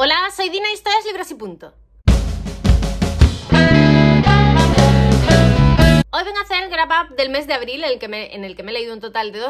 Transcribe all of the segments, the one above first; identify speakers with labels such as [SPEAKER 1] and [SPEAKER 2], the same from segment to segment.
[SPEAKER 1] Hola, soy Dina y esto es Libros y Punto. Hoy vengo a hacer el grab up del mes de abril en el que me, he leído un total de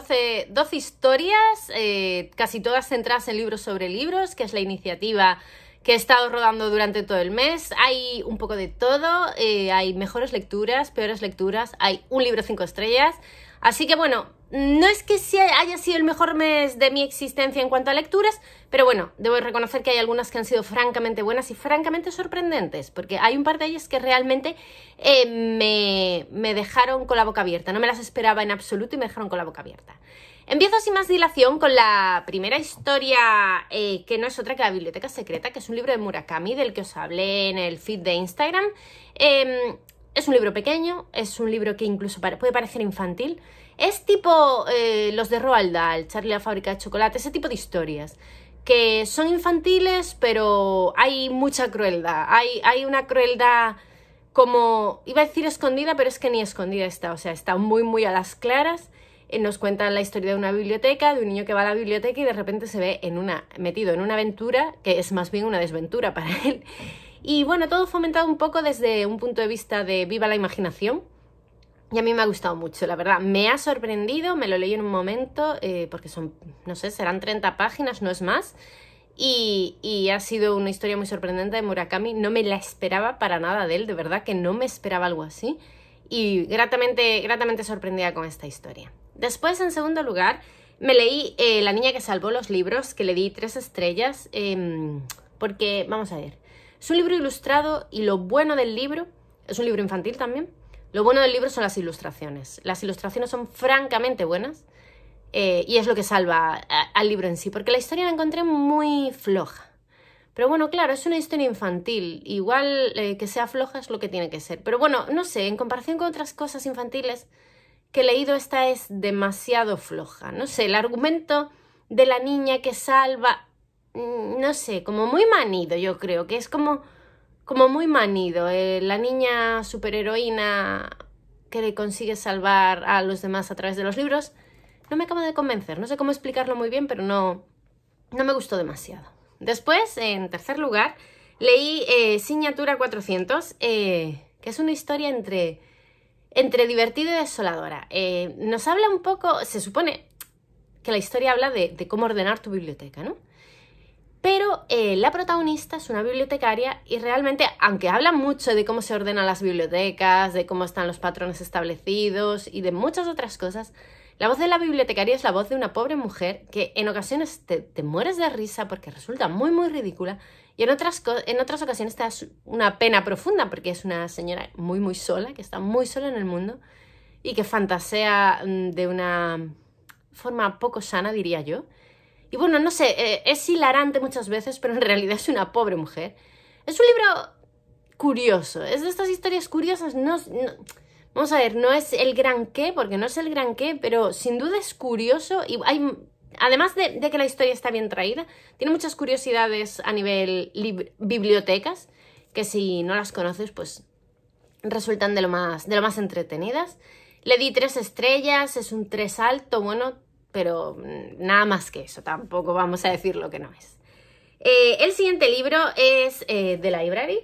[SPEAKER 1] 12, historias, eh, casi todas centradas en libros sobre libros, que es la iniciativa que he estado rodando durante todo el mes. Hay un poco de todo, eh, hay mejores lecturas, peores lecturas, hay un libro cinco estrellas. Así que bueno, no es que haya sido el mejor mes de mi existencia en cuanto a lecturas, pero bueno, debo reconocer que hay algunas que han sido francamente buenas y francamente sorprendentes, porque hay un par de ellas que realmente eh, me, dejaron con la boca abierta, no me las esperaba en absoluto y me dejaron con la boca abierta. Empiezo sin más dilación con la primera historia, eh, que no es otra que La Biblioteca Secreta, que es un libro de Murakami, del que os hablé en el feed de Instagram. Em, es un libro pequeño, es un libro que incluso puede parecer infantil, es tipo eh, los de Roald Dahl, Charlie la fábrica de chocolate, ese tipo de historias que son infantiles, pero hay mucha crueldad. Hay, hay, una crueldad como, iba a decir escondida, pero es que ni escondida está, o sea, está muy, muy a las claras. Eh, nos cuentan la historia de una biblioteca, de un niño que va a la biblioteca y de repente se ve en una, metido en una aventura, que es más bien una desventura para él. Y bueno, todo fomentado un poco desde un punto de vista de viva la imaginación, y a mí me ha gustado mucho, la verdad. Me ha sorprendido, me lo leí en un momento, eh, porque son, no sé, serán 30 páginas, no es más. Y, ha sido una historia muy sorprendente de Murakami. No me la esperaba para nada de él, de verdad que no me esperaba algo así. Y gratamente, gratamente sorprendida con esta historia. Después, en segundo lugar, me leí eh, La niña que salvó los libros, que le di tres estrellas, em, porque, vamos a ver, es un libro ilustrado y lo bueno del libro, es un libro infantil también, lo bueno del libro son las ilustraciones. Las ilustraciones son francamente buenas eh, y es lo que salva al libro en sí, porque la historia la encontré muy floja. Pero bueno, claro, es una historia infantil. Igual eh, que sea floja es lo que tiene que ser. Pero bueno, no sé, en comparación con otras cosas infantiles que he leído, esta es demasiado floja. No sé, el argumento de la niña que salva, mm, no sé, como muy manido, yo creo, que es como como muy manido. Eh, la niña superheroína que le consigue salvar a los demás a través de los libros, no me acabo de convencer. No sé cómo explicarlo muy bien, pero no, no me gustó demasiado. Después, en tercer lugar, leí eh, Signatura 400, eh, que es una historia entre, entre divertida y desoladora. nos habla un poco, se supone que la historia habla de cómo ordenar tu biblioteca, ¿no? Pero eh, la protagonista es una bibliotecaria y realmente, aunque habla mucho de cómo se ordenan las bibliotecas, de cómo están los patrones establecidos y de muchas otras cosas, la voz de la bibliotecaria es la voz de una pobre mujer que en ocasiones te, te mueres de risa porque resulta muy, muy ridícula y en otras, en otras ocasiones te das una pena profunda porque es una señora muy, muy sola, que está muy sola en el mundo y que fantasea mm, de una forma poco sana, diría yo, y bueno, no sé, eh, es hilarante muchas veces, pero en realidad es una pobre mujer. Es un libro curioso, es de estas historias curiosas, no, vamos a ver, no es el gran qué, porque no es el gran qué, pero sin duda es curioso y hay... Además de, de que la historia está bien traída, tiene muchas curiosidades a nivel bibliotecas, que si no las conoces, pues resultan de lo más, de lo más entretenidas. Le di tres estrellas, es un tres alto, bueno, pero mm, nada más que eso, tampoco vamos a decir lo que no es. Eh, el siguiente libro es de eh, la Library.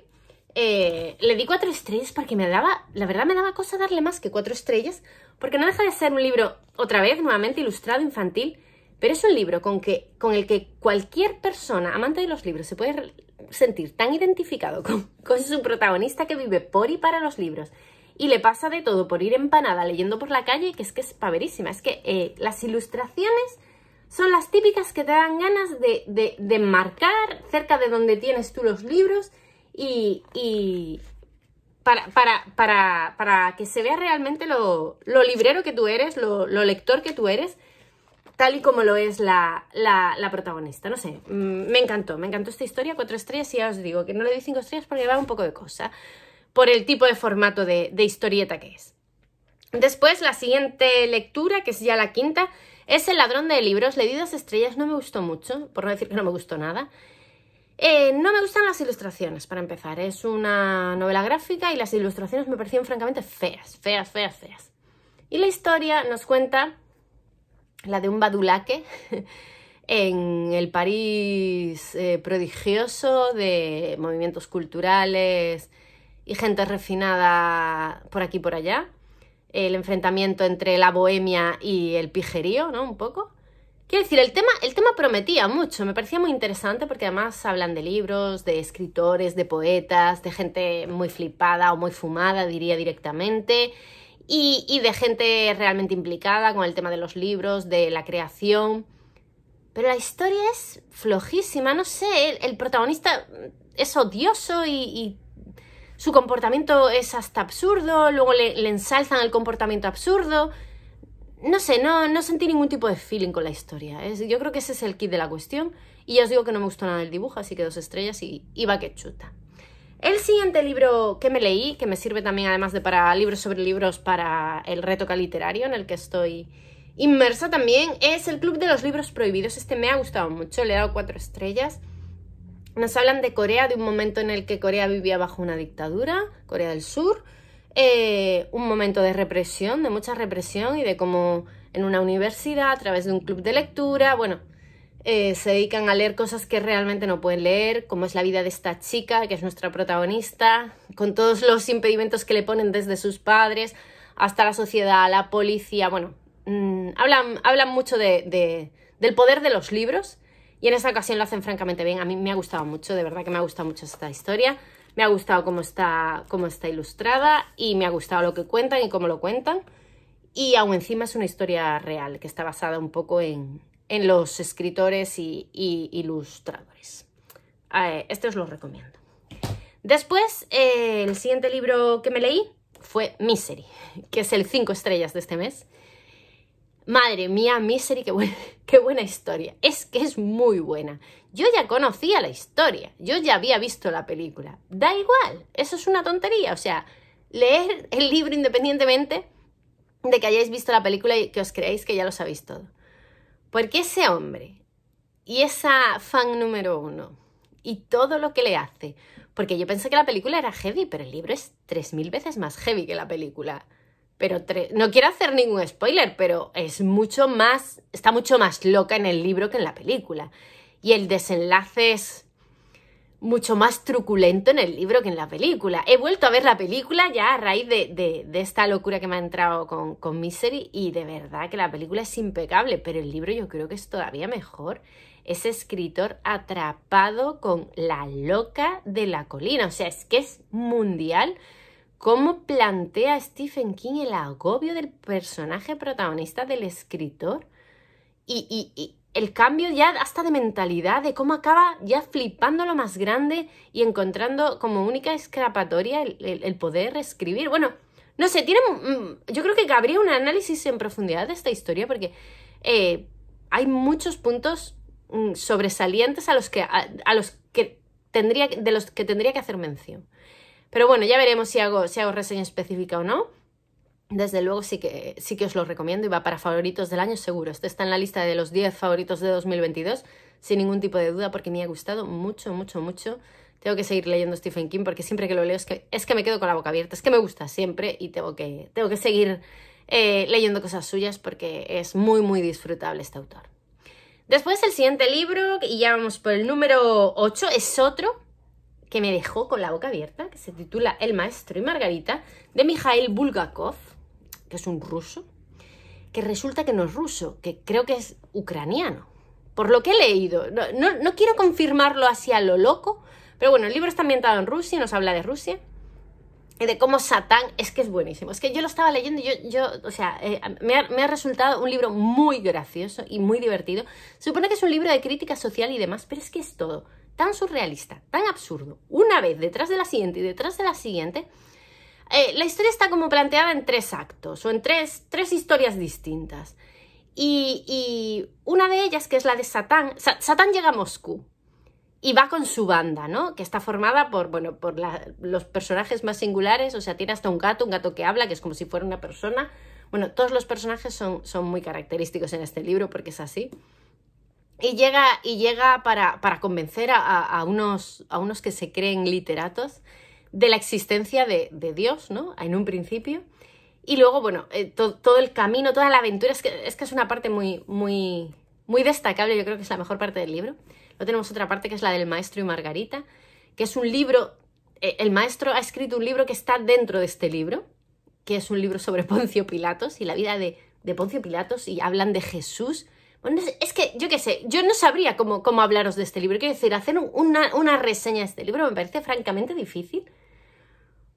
[SPEAKER 1] Eh, le di cuatro estrellas porque me daba, la verdad me daba cosa darle más que cuatro estrellas, porque no deja de ser un libro, otra vez, nuevamente ilustrado, infantil, pero es un libro con, el que cualquier persona amante de los libros se puede sentir tan identificado con, con su protagonista que vive por y para los libros y le pasa de todo por ir empanada leyendo por la calle, que es que es paverísima. Es que eh, las ilustraciones son las típicas que te dan ganas de, de, marcar cerca de donde tienes tú los libros y, y para, para, para, para, que se vea realmente lo, lo librero que tú eres, lo, lector que tú eres, tal y como lo es la, la, la, protagonista. No sé, mm, me encantó, me encantó esta historia, cuatro estrellas y ya os digo que no le doy cinco estrellas porque va un poco de cosa por el tipo de formato de, historieta que es. Después, la siguiente lectura, que es ya la quinta, es El ladrón de libros. Leí estrellas, no me gustó mucho, por no decir que no me gustó nada. Eh, no me gustan las ilustraciones, para empezar. Es una novela gráfica y las ilustraciones me parecían francamente feas, feas, feas, feas. Y la historia nos cuenta la de un badulaque en el París eh, prodigioso de movimientos culturales, y gente refinada por aquí y por allá. El enfrentamiento entre la bohemia y el pijerío, ¿no? Un poco. Quiero decir, el tema, el tema prometía mucho, me parecía muy interesante porque además hablan de libros, de escritores, de poetas, de gente muy flipada o muy fumada, diría directamente, y, de gente realmente implicada con el tema de los libros, de la creación. Pero la historia es flojísima, no sé, el, protagonista es odioso y su comportamiento es hasta absurdo, luego le, ensalzan el comportamiento absurdo. No sé, no, no sentí ningún tipo de feeling con la historia. ¿eh? yo creo que ese es el kit de la cuestión. Y ya os digo que no me gustó nada el dibujo, así que dos estrellas y, iba va que chuta. El siguiente libro que me leí, que me sirve también además de para libros sobre libros para el reto literario en el que estoy inmersa también, es el Club de los Libros Prohibidos. Este me ha gustado mucho, le he dado cuatro estrellas. Nos hablan de Corea, de un momento en el que Corea vivía bajo una dictadura, Corea del Sur, eh, un momento de represión, de mucha represión y de cómo en una universidad, a través de un club de lectura, bueno, eh, se dedican a leer cosas que realmente no pueden leer, como es la vida de esta chica, que es nuestra protagonista, con todos los impedimentos que le ponen desde sus padres hasta la sociedad, la policía, bueno, mm, hablan, hablan, mucho del poder de los libros y en esta ocasión lo hacen francamente bien. A mí me ha gustado mucho, de verdad que me ha gustado mucho esta historia. Me ha gustado cómo está, está ilustrada y me ha gustado lo que cuentan y cómo lo cuentan. Y aún encima es una historia real que está basada un poco en, los escritores y, ilustradores. este os lo recomiendo. Después, eh, el siguiente libro que me leí fue Misery, que es el 5 estrellas de este mes Madre mía, Misery, qué buena, historia. Es que es muy buena. Yo ya conocía la historia, yo ya había visto la película. Da igual, eso es una tontería. O sea, leer el libro independientemente de que hayáis visto la película y que os creáis que ya lo sabéis todo. Porque ese hombre y esa fan número uno y todo lo que le hace, porque yo pensé que la película era heavy, pero el libro es 3.000 veces más heavy que la película pero no quiero hacer ningún spoiler, pero es mucho más, está mucho más loca en el libro que en la película. Y el desenlace es mucho más truculento en el libro que en la película. He vuelto a ver la película ya a raíz de, esta locura que me ha entrado con, Misery y de verdad que la película es impecable, pero el libro yo creo que es todavía mejor. Ese escritor atrapado con la loca de la colina, o sea, es que es mundial cómo plantea Stephen King el agobio del personaje protagonista del escritor y, el cambio ya hasta de mentalidad, de cómo acaba ya flipando lo más grande y encontrando como única escapatoria el, poder escribir. Bueno, no sé, tiene, mm, yo creo que cabría un análisis en profundidad de esta historia porque eh, hay muchos puntos mm, sobresalientes a los que, los que tendría, de los que tendría que hacer mención. Pero bueno, ya veremos si hago, si hago reseña específica o no. Desde luego sí que, sí que os lo recomiendo y va para favoritos del año seguro. Este está en la lista de los 10 favoritos de 2022, sin ningún tipo de duda, porque me ha gustado mucho, mucho, mucho. Tengo que seguir leyendo Stephen King porque siempre que lo leo es que, es que me quedo con la boca abierta, es que me gusta siempre y tengo que, tengo que seguir eh, leyendo cosas suyas porque es muy, muy disfrutable este autor. Después el siguiente libro, y ya vamos por el número 8, es otro que me dejó con la boca abierta, que se titula El maestro y Margarita, de Mikhail Bulgakov, que es un ruso, que resulta que no es ruso, que creo que es ucraniano. Por lo que he leído, no, quiero confirmarlo así a lo loco, pero bueno, el libro está ambientado en Rusia, nos habla de Rusia y de cómo Satán es que es buenísimo. Es que yo lo estaba leyendo y yo, yo o sea, eh, me, ha, me, ha, resultado un libro muy gracioso y muy divertido. Se supone que es un libro de crítica social y demás, pero es que es todo tan surrealista, tan absurdo, una vez detrás de la siguiente y detrás de la siguiente, eh, la historia está como planteada en tres actos o en tres, tres historias distintas. Y, una de ellas, que es la de Satán, Satán llega a Moscú y va con su banda, ¿no? Que está formada por, bueno, por los personajes más singulares, o sea, tiene hasta un gato, un gato que habla, que es como si fuera una persona. Bueno, todos los personajes son, son muy característicos en este libro porque es así. Y llega, y llega para, convencer a, unos, que se creen literatos de la existencia de, Dios, ¿no? En un principio. Y luego, bueno, eh, todo el camino, toda la aventura, es que es, una parte muy, muy, destacable, yo creo que es la mejor parte del libro. Luego tenemos otra parte que es la del maestro y Margarita, que es un libro, eh, el maestro ha escrito un libro que está dentro de este libro, que es un libro sobre Poncio Pilatos y la vida de, de Poncio Pilatos, y hablan de Jesús es que yo qué sé, yo no sabría cómo, hablaros de este libro. Quiero decir, hacer una, reseña de este libro me parece francamente difícil.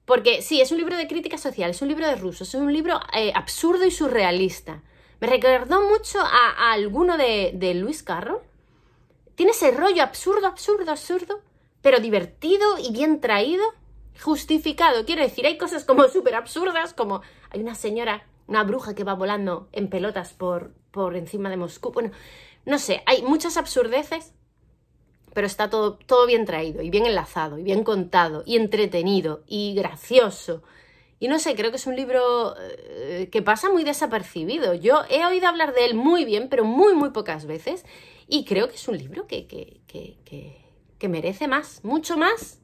[SPEAKER 1] Porque sí, es un libro de crítica social, es un libro de rusos, es un libro eh, absurdo y surrealista. Me recordó mucho a, alguno de, de Luis Carroll. Tiene ese rollo absurdo, absurdo, absurdo, pero divertido y bien traído, justificado. Quiero decir, hay cosas como súper absurdas, como hay una señora, una bruja que va volando en pelotas por, por encima de Moscú. Bueno, no sé, hay muchas absurdeces, pero está todo, bien traído y bien enlazado y bien contado y entretenido y gracioso. Y no sé, creo que es un libro eh, que pasa muy desapercibido. Yo he oído hablar de él muy bien, pero muy, muy pocas veces. Y creo que es un libro que, que, merece más, mucho más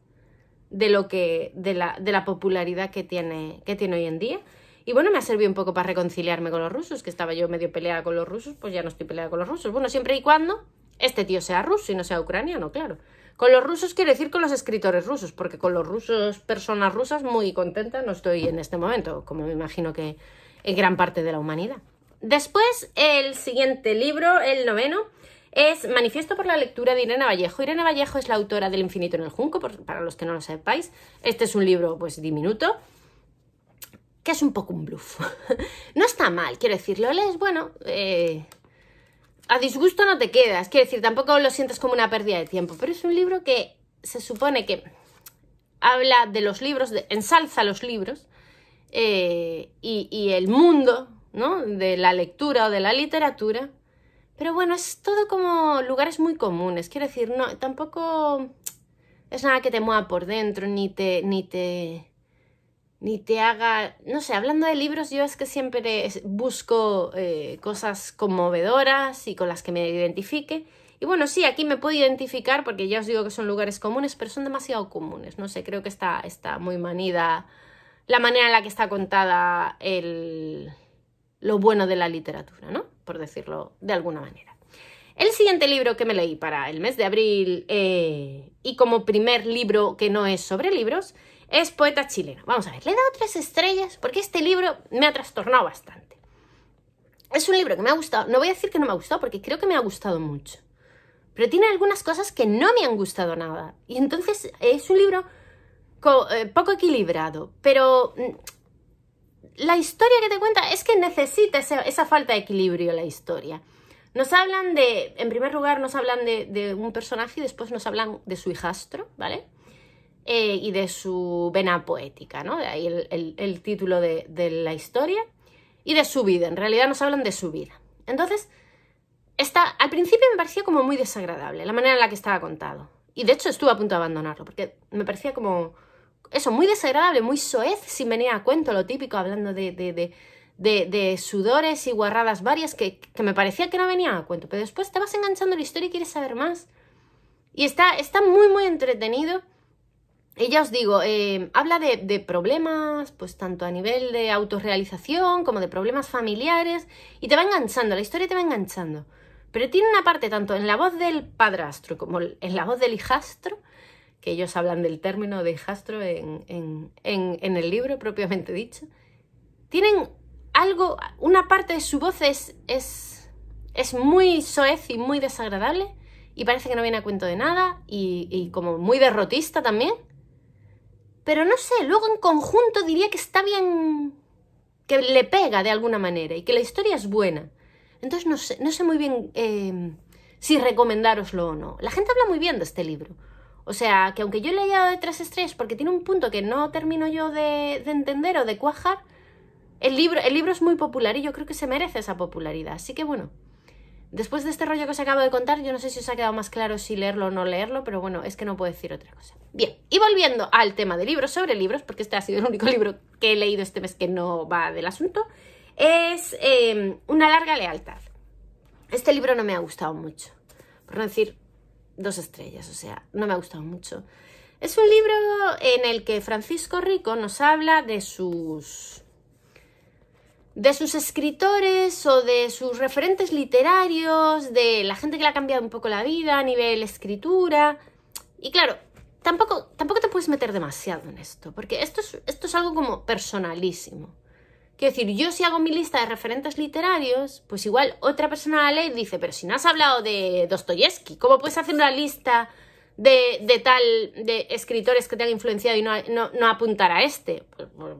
[SPEAKER 1] de lo que. de la, de la popularidad que tiene, que tiene hoy en día. Y bueno, me ha servido un poco para reconciliarme con los rusos, que estaba yo medio peleada con los rusos, pues ya no estoy peleada con los rusos. Bueno, siempre y cuando este tío sea ruso y no sea ucraniano, claro. Con los rusos quiero decir con los escritores rusos, porque con los rusos, personas rusas, muy contenta no estoy en este momento, como me imagino que en gran parte de la humanidad. Después, el siguiente libro, el noveno, es Manifiesto por la lectura de Irene Vallejo. Irene Vallejo es la autora del Infinito en el Junco, para los que no lo sepáis. Este es un libro, pues, diminuto, que es un poco un bluff. no está mal, quiero decirlo, lees, bueno, eh, a disgusto no te quedas, quiero decir, tampoco lo sientes como una pérdida de tiempo, pero es un libro que se supone que habla de los libros, ensalza los libros eh, y, el mundo, ¿no? De la lectura o de la literatura. Pero bueno, es todo como lugares muy comunes, quiero decir, no, tampoco es nada que te mueva por dentro, ni te, ni te ni te haga, no sé, hablando de libros, yo es que siempre busco eh, cosas conmovedoras y con las que me identifique. Y bueno, sí, aquí me puedo identificar porque ya os digo que son lugares comunes, pero son demasiado comunes. No sé, creo que está, muy manida la manera en la que está contada el, lo bueno de la literatura, ¿no? Por decirlo de alguna manera. El siguiente libro que me leí para el mes de abril eh, y como primer libro que no es sobre libros es poeta chileno. Vamos a ver, le he dado tres estrellas porque este libro me ha trastornado bastante. Es un libro que me ha gustado, no voy a decir que no me ha gustado porque creo que me ha gustado mucho, pero tiene algunas cosas que no me han gustado nada. Y entonces es un libro eh, poco equilibrado, pero mm, la historia que te cuenta es que necesita esa, falta de equilibrio la historia. Nos hablan de, en primer lugar, nos hablan de un personaje y después nos hablan de su hijastro, ¿vale? Eh, y de su vena poética, ¿no? De ahí el, título de, la historia y de su vida. En realidad nos hablan de su vida. Entonces, esta, al principio me parecía como muy desagradable la manera en la que estaba contado. Y de hecho estuve a punto de abandonarlo porque me parecía como eso, muy desagradable, muy soez, sin venía a cuento, lo típico, hablando de, sudores y guarradas varias que, que, me parecía que no venía a cuento. Pero después te vas enganchando la historia y quieres saber más. Y está, está muy, muy entretenido. Y ya os digo, eh, habla de, problemas, pues tanto a nivel de autorrealización como de problemas familiares, y te va enganchando, la historia te va enganchando. Pero tiene una parte tanto en la voz del padrastro como en la voz del hijastro, que ellos hablan del término de hijastro en, el libro propiamente dicho, tienen algo, una parte de su voz es, es, muy soez y muy desagradable, y parece que no viene a cuento de nada, y, y como muy derrotista también pero no sé, luego en conjunto diría que está bien, que le pega de alguna manera y que la historia es buena. Entonces no sé, no sé muy bien em, si recomendároslo o no. La gente habla muy bien de este libro. O sea, que aunque yo le haya dado de tres estrellas porque tiene un punto que no termino yo de, de entender o de cuajar, el libro, el libro es muy popular y yo creo que se merece esa popularidad. Así que bueno, Después de este rollo que os acabo de contar, yo no sé si os ha quedado más claro si leerlo o no leerlo, pero bueno, es que no puedo decir otra cosa. Bien, y volviendo al tema de libros sobre libros, porque este ha sido el único libro que he leído este mes que no va del asunto, es em, Una larga lealtad. Este libro no me ha gustado mucho, por no decir dos estrellas, o sea, no me ha gustado mucho. Es un libro en el que Francisco Rico nos habla de sus de sus escritores o de sus referentes literarios, de la gente que le ha cambiado un poco la vida a nivel escritura. Y claro, tampoco, tampoco te puedes meter demasiado en esto, porque esto es, esto es algo como personalísimo. Quiero decir, yo si hago mi lista de referentes literarios, pues igual otra persona la lee dice, pero si no has hablado de Dostoyevsky, ¿cómo puedes hacer una lista de, tal, de escritores que te han influenciado y no, no, apuntar a este? Pues, pues,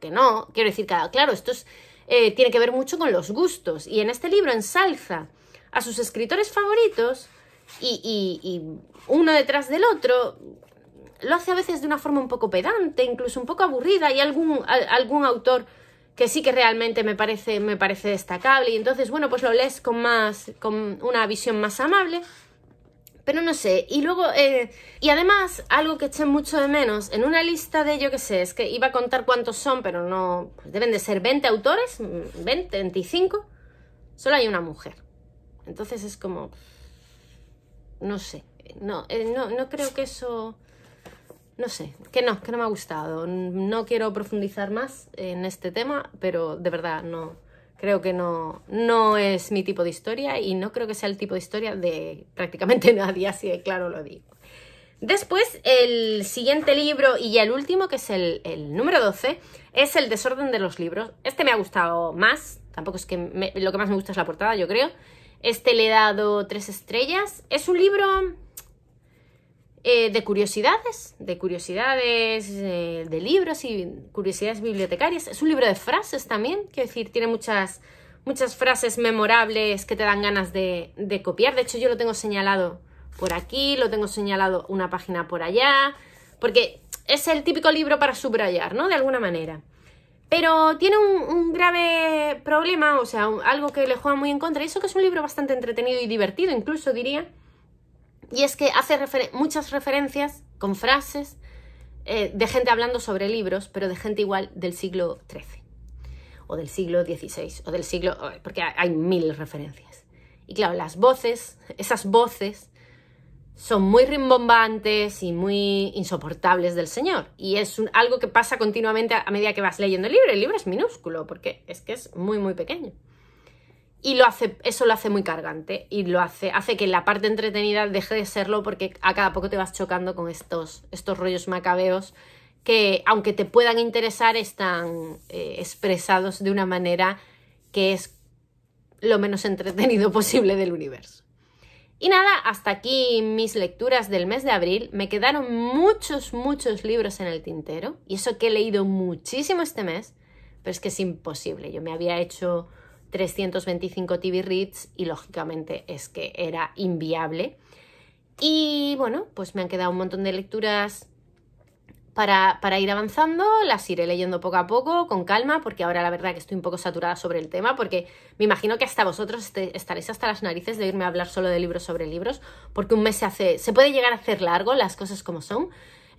[SPEAKER 1] pues no? Quiero decir, claro, esto es, eh, tiene que ver mucho con los gustos. Y en este libro ensalza a sus escritores favoritos y, y, uno detrás del otro lo hace a veces de una forma un poco pedante, incluso un poco aburrida. y algún, algún autor que sí que realmente me parece, me parece destacable y entonces, bueno, pues lo lees con, más, con una visión más amable. Pero no sé, y luego, eh, y además, algo que eché mucho de menos, en una lista de, yo qué sé, es que iba a contar cuántos son, pero no, pues deben de ser 20 autores, 20, mm, 25, solo hay una mujer. Entonces es como, no sé, no, eh, no, no creo que eso no sé, que no, que no me ha gustado. No quiero profundizar más en este tema, pero de verdad no, Creo que no, no es mi tipo de historia y no creo que sea el tipo de historia de prácticamente nadie, así de claro lo digo. Después, el siguiente libro y ya el último, que es el, número 12, es El desorden de los libros. Este me ha gustado más, tampoco es que lo que más me gusta es la portada, yo creo. Este le he dado tres estrellas. Es un libro eh, de curiosidades, de curiosidades eh, de libros y curiosidades bibliotecarias. Es un libro de frases también, quiero decir, tiene muchas, muchas frases memorables que te dan ganas de, copiar. De hecho, yo lo tengo señalado por aquí, lo tengo señalado una página por allá, porque es el típico libro para subrayar, ¿no? De alguna manera. Pero tiene un, grave problema, o sea, algo que le juega muy en contra. Y eso que es un libro bastante entretenido y divertido, incluso diría y es que hace muchas referencias con frases eh, de gente hablando sobre libros, pero de gente igual del siglo XIII, o del siglo XVI, o del siglo... porque hay mil referencias. Y claro, las voces, esas voces, son muy rimbombantes y muy insoportables del Señor. Y es algo que pasa continuamente a medida que vas leyendo el libro. El libro es minúsculo, porque es que es muy, muy pequeño y lo hace, eso lo hace muy cargante y lo hace, hace que la parte entretenida deje de serlo porque a cada poco te vas chocando con estos, estos rollos macabeos que aunque te puedan interesar están eh, expresados de una manera que es lo menos entretenido posible del universo. Y nada, hasta aquí mis lecturas del mes de abril. Me quedaron muchos, muchos libros en el tintero. Y eso que he leído muchísimo este mes, pero es que es imposible. Yo me había hecho 325 TV reads y lógicamente es que era inviable. Y bueno, pues me han quedado un montón de lecturas para, ir avanzando, las iré leyendo poco a poco, con calma, porque ahora la verdad que estoy un poco saturada sobre el tema, porque me imagino que hasta vosotros este, estaréis hasta las narices de irme a hablar solo de libros sobre libros, porque un mes se hace, se puede llegar a hacer largo las cosas como son,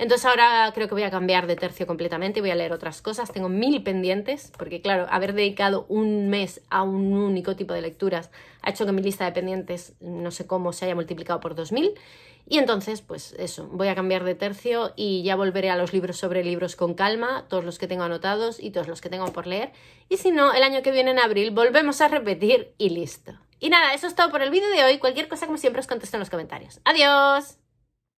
[SPEAKER 1] entonces ahora creo que voy a cambiar de tercio completamente y voy a leer otras cosas. Tengo mil pendientes, porque claro, haber dedicado un mes a un único tipo de lecturas ha hecho que mi lista de pendientes, no sé cómo, se haya multiplicado por 2000. Y entonces, pues eso, voy a cambiar de tercio y ya volveré a los libros sobre libros con calma, todos los que tengo anotados y todos los que tengo por leer. Y si no, el año que viene en abril volvemos a repetir y listo. Y nada, eso es todo por el vídeo de hoy. Cualquier cosa, como siempre, os contesto en los comentarios. ¡Adiós!